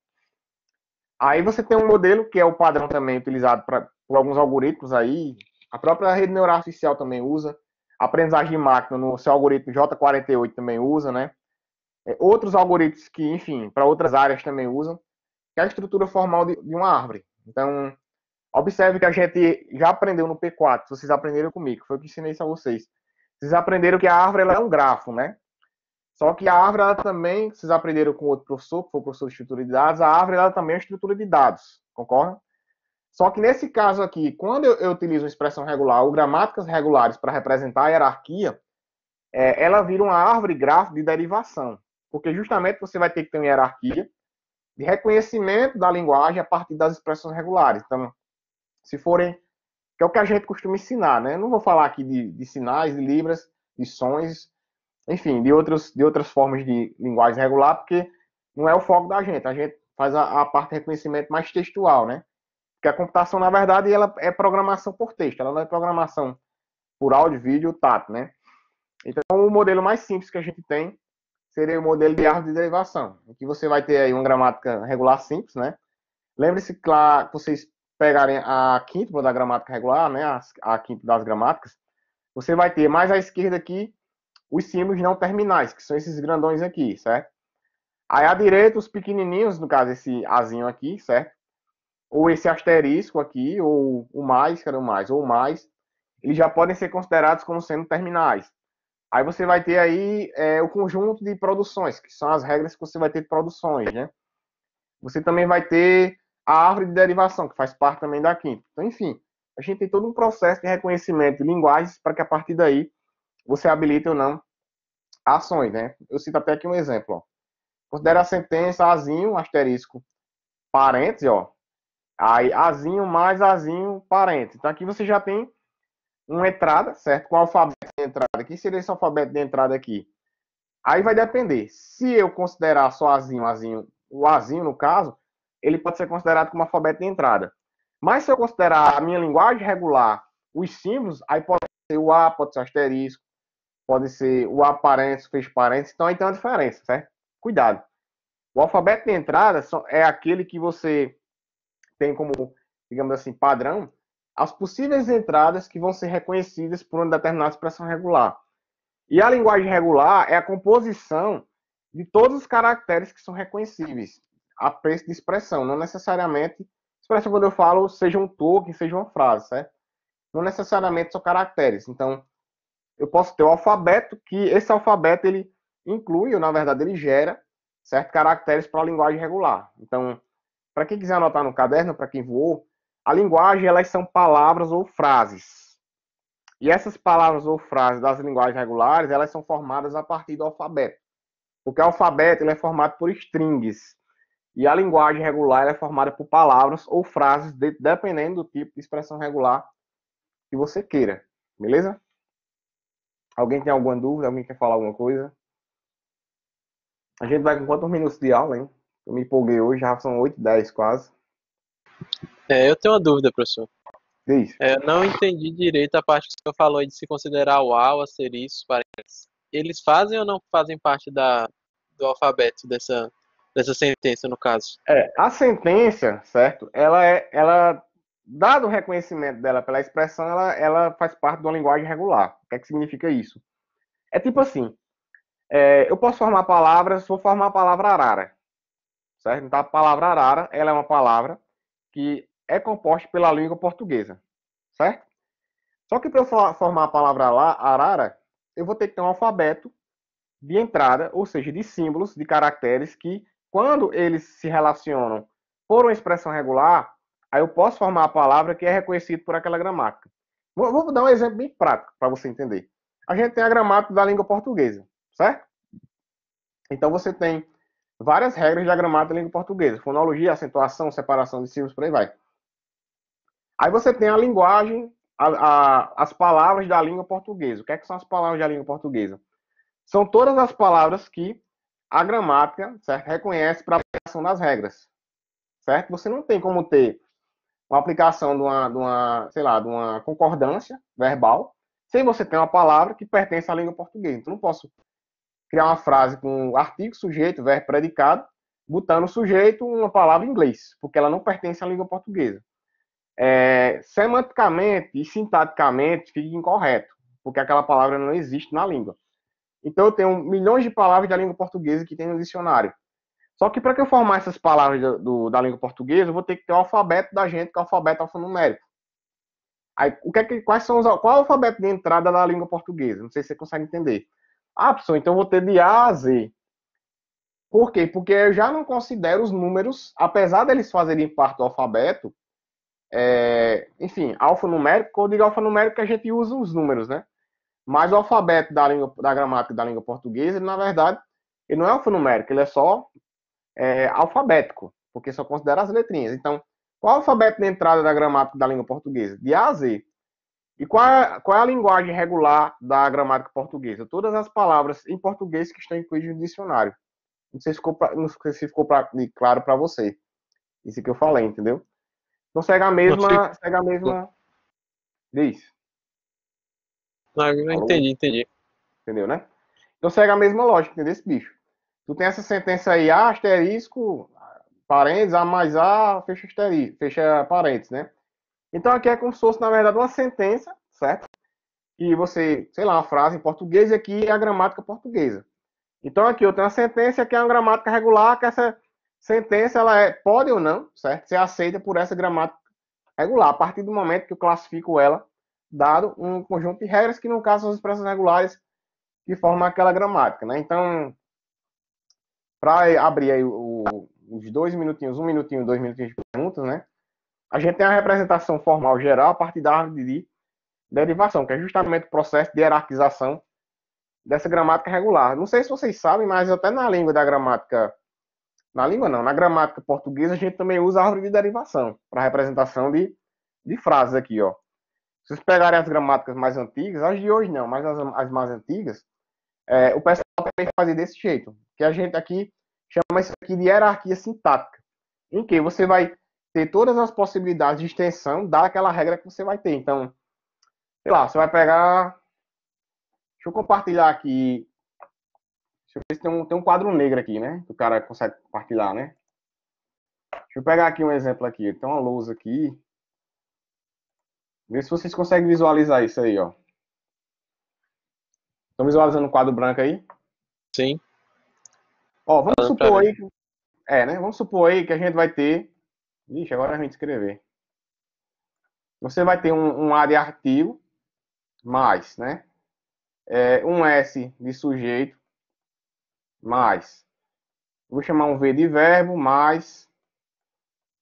Aí você tem um modelo que é o padrão também utilizado pra, por alguns algoritmos aí, a própria rede neural artificial também usa, a aprendizagem de máquina no seu algoritmo J48 também usa, né? É, outros algoritmos que, enfim, para outras áreas também usam, que é a estrutura formal de, de uma árvore. Então, Observe que a gente já aprendeu no P4, vocês aprenderam comigo, foi o que ensinei isso a vocês. Vocês aprenderam que a árvore é um grafo, né? Só que a árvore, ela também, vocês aprenderam com outro professor, que foi o professor de estrutura de dados, a árvore, ela também é uma estrutura de dados, concorda? Só que nesse caso aqui, quando eu, eu utilizo uma expressão regular ou gramáticas regulares para representar a hierarquia, é, ela vira uma árvore gráfica de derivação. Porque justamente você vai ter que ter uma hierarquia de reconhecimento da linguagem a partir das expressões regulares. Então, se forem. que é o que a gente costuma ensinar, né? Eu não vou falar aqui de, de sinais, de libras, de sons, enfim, de outras, de outras formas de linguagem regular, porque não é o foco da gente. A gente faz a, a parte de reconhecimento mais textual, né? Porque a computação, na verdade, ela é programação por texto, ela não é programação por áudio, vídeo, tato, né? Então, o modelo mais simples que a gente tem seria o modelo de árvore de derivação, em que você vai ter aí uma gramática regular simples, né? Lembre-se, claro, que vocês pegarem a quinta da gramática regular, né? a quinta das gramáticas, você vai ter mais à esquerda aqui os símbolos não terminais, que são esses grandões aqui, certo? Aí à direita, os pequenininhos, no caso, esse azinho aqui, certo? Ou esse asterisco aqui, ou o mais, cadê o mais? Ou o mais, eles já podem ser considerados como sendo terminais. Aí você vai ter aí é, o conjunto de produções, que são as regras que você vai ter de produções, né? Você também vai ter a árvore de derivação, que faz parte também da quinta. Então, enfim, a gente tem todo um processo de reconhecimento de linguagens para que a partir daí você habilita ou não ações, né? Eu cito até aqui um exemplo, ó. Considera a sentença azinho, asterisco, parêntese, ó. Aí, azinho mais azinho, parêntese. Então, aqui você já tem uma entrada, certo? Com o alfabeto de entrada. Que seria esse é alfabeto de entrada aqui? Aí vai depender. Se eu considerar só azinho, azinho, o azinho, no caso, ele pode ser considerado como alfabeto de entrada. Mas se eu considerar a minha linguagem regular, os símbolos, aí pode ser o A, pode ser o asterisco, pode ser o aparente, fez parência, então aí tem uma diferença, certo? Cuidado. O alfabeto de entrada é aquele que você tem como, digamos assim, padrão as possíveis entradas que vão ser reconhecidas por uma determinada expressão regular. E a linguagem regular é a composição de todos os caracteres que são reconhecíveis a preço de expressão, não necessariamente expressão quando eu falo seja um token, seja uma frase, certo? Não necessariamente são caracteres. Então, eu posso ter um alfabeto que esse alfabeto ele inclui, ou na verdade ele gera, certos caracteres para a linguagem regular. Então, para quem quiser anotar no caderno, para quem voou, a linguagem elas são palavras ou frases. E essas palavras ou frases das linguagens regulares, elas são formadas a partir do alfabeto. Porque o alfabeto ele é formado por strings. E a linguagem regular é formada por palavras ou frases, de, dependendo do tipo de expressão regular que você queira. Beleza? Alguém tem alguma dúvida? Alguém quer falar alguma coisa? A gente vai com quantos minutos de aula, hein? Eu me empolguei hoje, já são 8, 10 quase. É, eu tenho uma dúvida, professor. É, eu não entendi direito a parte que o senhor falou de se considerar o A, o asterisco, parênteses. Eles fazem ou não fazem parte da, do alfabeto dessa, dessa sentença, no caso? É, a sentença, certo? Ela, é, ela Dado o reconhecimento dela pela expressão, ela, ela faz parte de uma linguagem regular. O que, é que significa isso? É tipo assim, é, eu posso formar palavras, vou formar a palavra arara. Certo? Então, a palavra arara, ela é uma palavra que é composta pela língua portuguesa. Certo? Só que para eu formar a palavra arara, eu vou ter que ter um alfabeto de entrada, ou seja, de símbolos, de caracteres que, quando eles se relacionam por uma expressão regular, Aí eu posso formar a palavra que é reconhecida por aquela gramática. Vou, vou dar um exemplo bem prático para você entender. A gente tem a gramática da língua portuguesa, certo? Então você tem várias regras da gramática da língua portuguesa: fonologia, acentuação, separação de sílabas, por aí vai. Aí você tem a linguagem, a, a, as palavras da língua portuguesa. O que, é que são as palavras da língua portuguesa? São todas as palavras que a gramática certo? reconhece para a aplicação das regras. Certo? Você não tem como ter uma aplicação de uma, de uma, sei lá, de uma concordância verbal, sem você ter uma palavra que pertence à língua portuguesa. Então, não posso criar uma frase com artigo, sujeito, verbo, predicado, botando no sujeito uma palavra em inglês, porque ela não pertence à língua portuguesa. É, semanticamente e sintaticamente fica incorreto, porque aquela palavra não existe na língua. Então, eu tenho milhões de palavras da língua portuguesa que tem no dicionário. Só que para que eu formar essas palavras do, da língua portuguesa, eu vou ter que ter o alfabeto da gente, que é o alfabeto alfanumérico. Aí, o que é que, quais são os, qual é o alfabeto de entrada da língua portuguesa? Não sei se você consegue entender. Ah, pessoal, então eu vou ter de A a Z. Por quê? Porque eu já não considero os números, apesar deles fazerem parte do alfabeto, é, enfim, alfanumérico, quando eu digo alfanumérico, é a gente usa os números, né? Mas o alfabeto da, língua, da gramática da língua portuguesa, ele, na verdade, ele não é alfanumérico, ele é só é, alfabético, porque só considera as letrinhas. Então, qual é o alfabeto de entrada da gramática da língua portuguesa? De A a Z. E qual é, qual é a linguagem regular da gramática portuguesa? Todas as palavras em português que estão incluídas no dicionário. Não sei se ficou, pra, não sei se ficou pra, claro para você. Isso que eu falei, entendeu? Então segue a mesma. Segue a mesma. Diz. Não, eu entendi, entendi. Entendeu, né? Então segue a mesma lógica desse bicho tu tem essa sentença aí, A ah, asterisco, parênteses, A mais A, fecha asterisco, fecha parênteses, né? Então aqui é como se fosse, na verdade, uma sentença, certo? E você, sei lá, uma frase em português e aqui é a gramática portuguesa. Então aqui eu tenho uma sentença que é uma gramática regular, que essa sentença ela é, pode ou não, certo? Ser aceita por essa gramática regular, a partir do momento que eu classifico ela, dado um conjunto de regras, que no caso são as expressões regulares que formam aquela gramática, né? Então, para abrir aí o, os dois minutinhos, um minutinho, dois minutinhos de perguntas, né? A gente tem a representação formal geral a partir da árvore de derivação, que é justamente o processo de hierarquização dessa gramática regular. Não sei se vocês sabem, mas até na língua da gramática. Na língua não, na gramática portuguesa a gente também usa a árvore de derivação para representação de, de frases aqui, ó. Se vocês pegarem as gramáticas mais antigas, as de hoje não, mas as, as mais antigas, é, o pessoal também fazia desse jeito que a gente aqui chama isso aqui de hierarquia sintática, em que você vai ter todas as possibilidades de extensão daquela regra que você vai ter. Então, sei lá, você vai pegar. Deixa eu compartilhar aqui. Deixa eu ver se tem um, tem um quadro negro aqui, né? Que o cara consegue compartilhar, né? Deixa eu pegar aqui um exemplo aqui. Tem uma lousa aqui. Vê se vocês conseguem visualizar isso aí, ó. Estão visualizando o quadro branco aí? Sim. Ó, vamos Falando supor aí. Que... É, né? Vamos supor aí que a gente vai ter. Ixi, agora a gente escrever. Você vai ter um, um A de artigo, mais, né? É, um S de sujeito, mais. Vou chamar um V de verbo, mais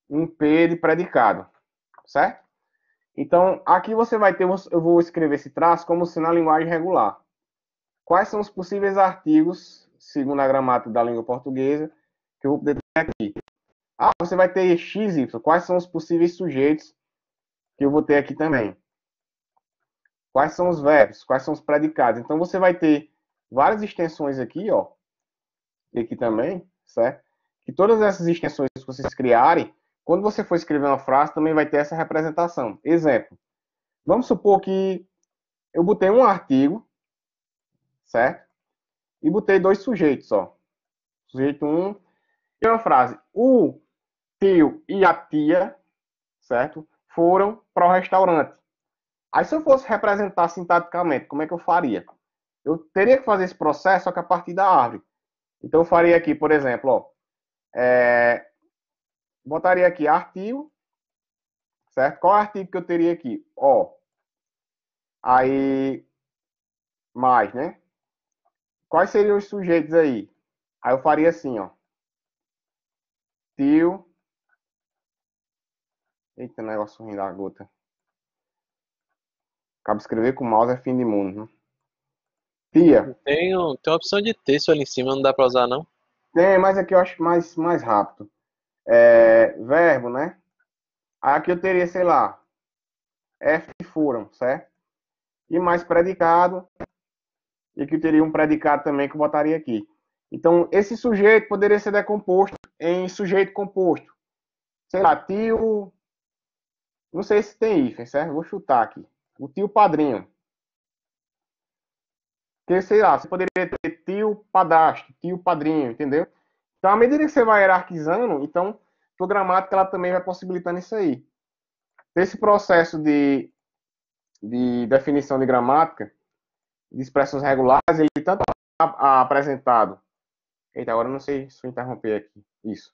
um P de predicado, certo? Então, aqui você vai ter, eu vou escrever esse traço como se na linguagem regular. Quais são os possíveis artigos segundo a gramática da língua portuguesa, que eu vou poder ter aqui. Ah, você vai ter x, y. Quais são os possíveis sujeitos que eu vou ter aqui também? Quais são os verbos? Quais são os predicados? Então, você vai ter várias extensões aqui, ó. E aqui também, certo? E todas essas extensões que vocês criarem, quando você for escrever uma frase, também vai ter essa representação. Exemplo. Vamos supor que eu botei um artigo, certo? e botei dois sujeitos, ó. Sujeito 1 um, e uma frase. O tio e a tia, certo? Foram para o restaurante. Aí se eu fosse representar sintaticamente, como é que eu faria? Eu teria que fazer esse processo só que a partir da árvore. Então eu faria aqui, por exemplo, ó, é... botaria aqui artigo, certo? Qual é artigo que eu teria aqui? Ó, aí mais, né? Quais seriam os sujeitos aí? Aí eu faria assim, ó. Tio. Eita, negócio ruim da gota. Acaba escrever com o mouse é fim de mundo. Né? Tia. Tem, tem uma opção de texto ali em cima, não dá pra usar, não? Tem, mas aqui é eu acho mais, mais rápido. É, verbo, né? Aqui eu teria, sei lá, F foram, certo? E mais predicado, e que teria um predicado também que eu botaria aqui. Então, esse sujeito poderia ser decomposto em sujeito composto. Sei lá, tio. Não sei se tem hífen, certo? Vou chutar aqui. O tio padrinho. Porque, sei lá, você poderia ter tio padastro, tio padrinho, entendeu? Então, à medida que você vai hierarquizando, então, a gramática ela também vai possibilitando isso aí. Esse processo de, de definição de gramática, de expressões regulares, ele tanto apresentado. Eita, agora não sei se eu interromper aqui. Isso.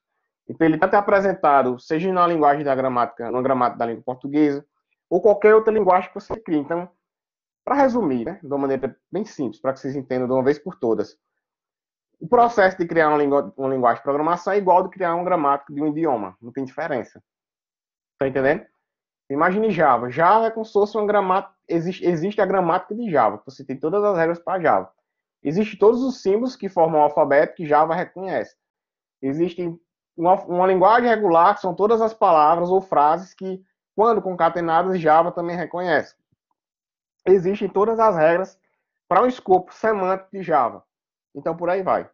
Então, ele tanto é apresentado, seja na linguagem da gramática, na gramática da língua portuguesa, ou qualquer outra linguagem que você crie. Então, para resumir, né, de uma maneira bem simples, para que vocês entendam de uma vez por todas, o processo de criar uma, lingu uma linguagem de programação é igual de criar uma gramática de um idioma, não tem diferença. Tá entendendo? Imagine Java. Java é como se fosse uma gramática. Existe, existe a gramática de Java. Você tem todas as regras para Java. Existem todos os símbolos que formam o alfabeto que Java reconhece. Existe uma, uma linguagem regular, que são todas as palavras ou frases que, quando concatenadas, Java também reconhece. Existem todas as regras para o escopo semântico de Java. Então, por aí vai.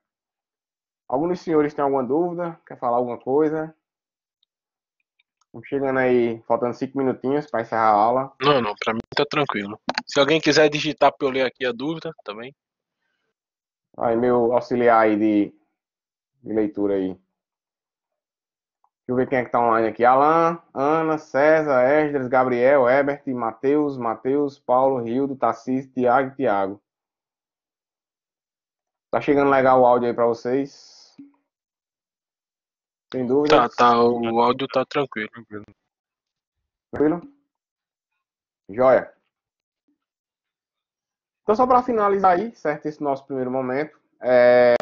Alguns senhores têm alguma dúvida? Quer falar alguma coisa? Estamos chegando aí, faltando cinco minutinhos para encerrar a aula. Não, não, para mim tá tranquilo. Se alguém quiser digitar para eu ler aqui a dúvida também. Tá aí, meu auxiliar aí de, de leitura aí. Deixa eu ver quem é que tá online aqui. Alan, Ana, César, Esdras, Gabriel, Herbert, Matheus, Matheus, Paulo, Rildo, Tarcísio, Tiago e Tiago. Tá chegando legal o áudio aí para vocês? Tem dúvida? Tá, tá, o áudio tá tranquilo. Tranquilo? Joia. Então, só para finalizar aí, certo, esse nosso primeiro momento. É...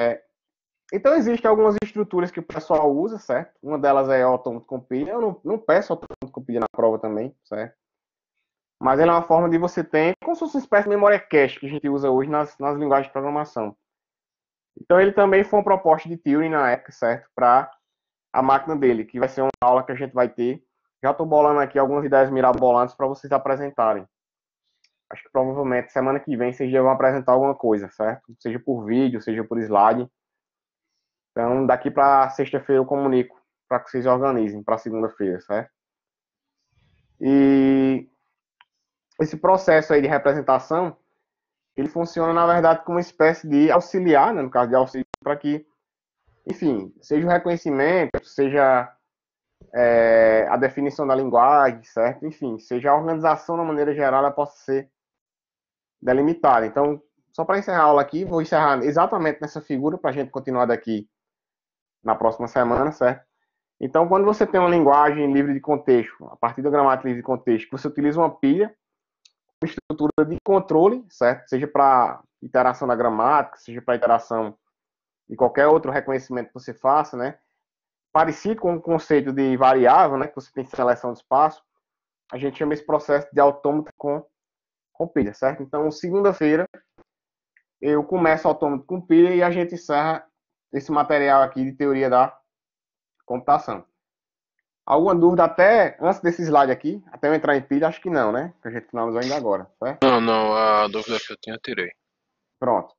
Então, existem algumas estruturas que o pessoal usa, certo? Uma delas é o autômato compilha. Eu não, não peço autômato compilha na prova também, certo? Mas ela é uma forma de você ter, como se fosse uma espécie de memória cache que a gente usa hoje nas, nas linguagens de programação. Então, ele também foi uma proposta de Turing na época, certo? Para a máquina dele, que vai ser uma aula que a gente vai ter. Já estou bolando aqui algumas ideias mirabolantes para vocês apresentarem. Acho que provavelmente semana que vem vocês já vão apresentar alguma coisa, certo? Seja por vídeo, seja por slide. Então, daqui para sexta-feira eu comunico para que vocês organizem para segunda-feira, certo? E esse processo aí de representação, ele funciona, na verdade, como uma espécie de auxiliar, né, no caso de auxílio, para que enfim, seja o reconhecimento, seja é, a definição da linguagem, certo? Enfim, seja a organização de uma maneira geral, ela possa ser delimitada. Então, só para encerrar a aula aqui, vou encerrar exatamente nessa figura para a gente continuar daqui na próxima semana, certo? Então, quando você tem uma linguagem livre de contexto, a partir da gramática livre de contexto, você utiliza uma pilha, uma estrutura de controle, certo? Seja para iteração da gramática, seja para iteração e qualquer outro reconhecimento que você faça, né? Parecido com o conceito de variável, né? Que você tem seleção de espaço, a gente chama esse processo de autômato com, com pilha, certo? Então, segunda-feira, eu começo autômato com pilha e a gente encerra esse material aqui de teoria da computação. Alguma dúvida até antes desse slide aqui? Até eu entrar em pilha, acho que não, né? Que a gente finalizou ainda agora, certo? Não, não, a dúvida que eu tinha, tirei. Pronto.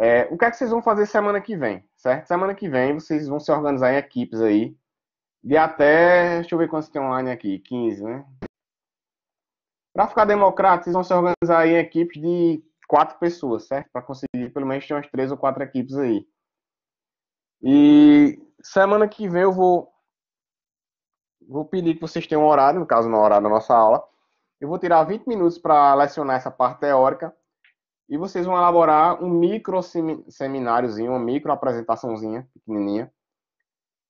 É, o que é que vocês vão fazer semana que vem, certo? Semana que vem vocês vão se organizar em equipes aí, de até, deixa eu ver quantos tem online aqui, 15, né? Para ficar democrático, vocês vão se organizar em equipes de quatro pessoas, certo? Para conseguir pelo menos ter umas três ou quatro equipes aí. E semana que vem eu vou vou pedir que vocês tenham um horário, no caso, no horário da nossa aula. Eu vou tirar 20 minutos para lecionar essa parte teórica e vocês vão elaborar um micro semináriozinho, uma micro apresentaçãozinha pequenininha.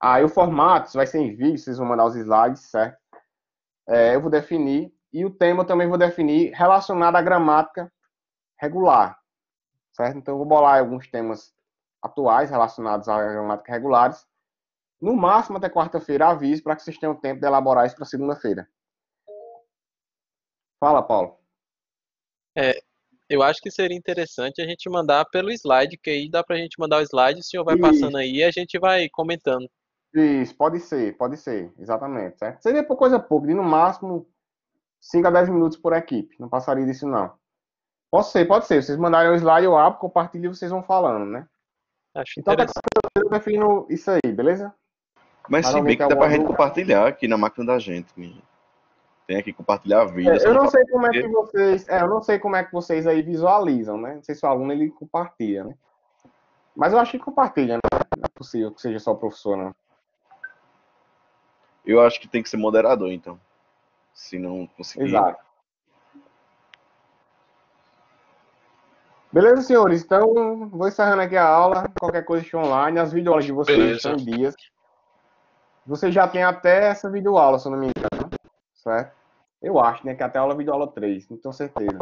Aí o formato vai ser em vídeo, vocês vão mandar os slides, certo? É, eu vou definir. E o tema eu também vou definir relacionado à gramática regular, certo? Então eu vou bolar alguns temas atuais relacionados à gramática regulares. No máximo até quarta-feira aviso para que vocês tenham tempo de elaborar isso para segunda-feira. Fala, Paulo. É, eu acho que seria interessante a gente mandar pelo slide, que aí dá para a gente mandar o slide, o senhor vai Isso. passando aí e a gente vai comentando. Isso, pode ser, pode ser, exatamente. Certo? Seria por coisa pouco, de no máximo 5 a 10 minutos por equipe, não passaria disso não. Pode ser, pode ser. Vocês mandarem o slide, eu abro, compartilho e vocês vão falando, né? Acho então, tá eu defino isso aí, beleza? Mas, Mas se bem que dá pra gente compartilhar aqui na máquina da gente. Minha tenha que compartilhar a É, eu não sei como é que vocês, é, eu não sei como é que vocês aí visualizam, né? Não sei se o aluno ele compartilha, né? Mas eu acho que compartilha, né? Não é possível que seja só o professor, não. Eu acho que tem que ser moderador, então. Se não conseguir. Exato. Beleza, senhores? Então, vou encerrando aqui a aula. Qualquer coisa online. As videoaulas de vocês Beleza. são dias. Você já tem até essa videoaula, se eu não me engano certo? Eu acho, né? Que até aula vídeo aula 3, não tenho certeza.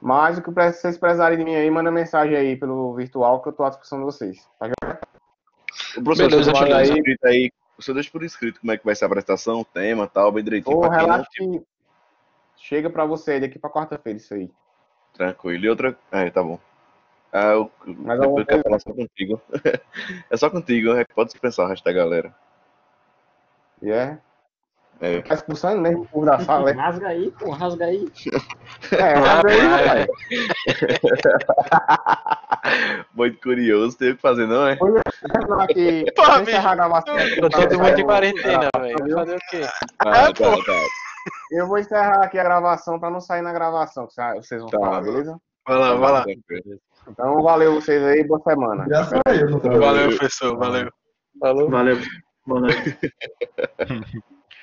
Mas o que vocês precisarem de mim aí, manda mensagem aí pelo virtual que eu tô à disposição de vocês. Tá o professor Beleza, deixa aí. Escrito aí. O senhor deixa por escrito como é que vai ser a apresentação, o tema tal, bem direitinho. O relato não... chega para você daqui para quarta-feira isso aí. Tranquilo. E outra... É, tá bom. Ah, eu... Mas eu quero falar só contigo. é só contigo, é né? que pode dispensar o resto da galera. E yeah. é? É. Tá expulsando mesmo né? o povo da sala, né? Rasga aí, pô, rasga aí. É, rasga aí, rapaz. Muito curioso, teve que fazer, não é? Pois é, Pô, bicho, eu tô todo mundo de quarentena, velho. Fazer o quê? Ah, Tá, tá. Eu vou encerrar aqui a gravação pra não sair na gravação, vocês vão tá. falar, beleza? Vai lá, vai lá. Então, valeu vocês aí, boa semana. Já saiu. Valeu, professor, valeu. Valeu. Valeu. Boa noite.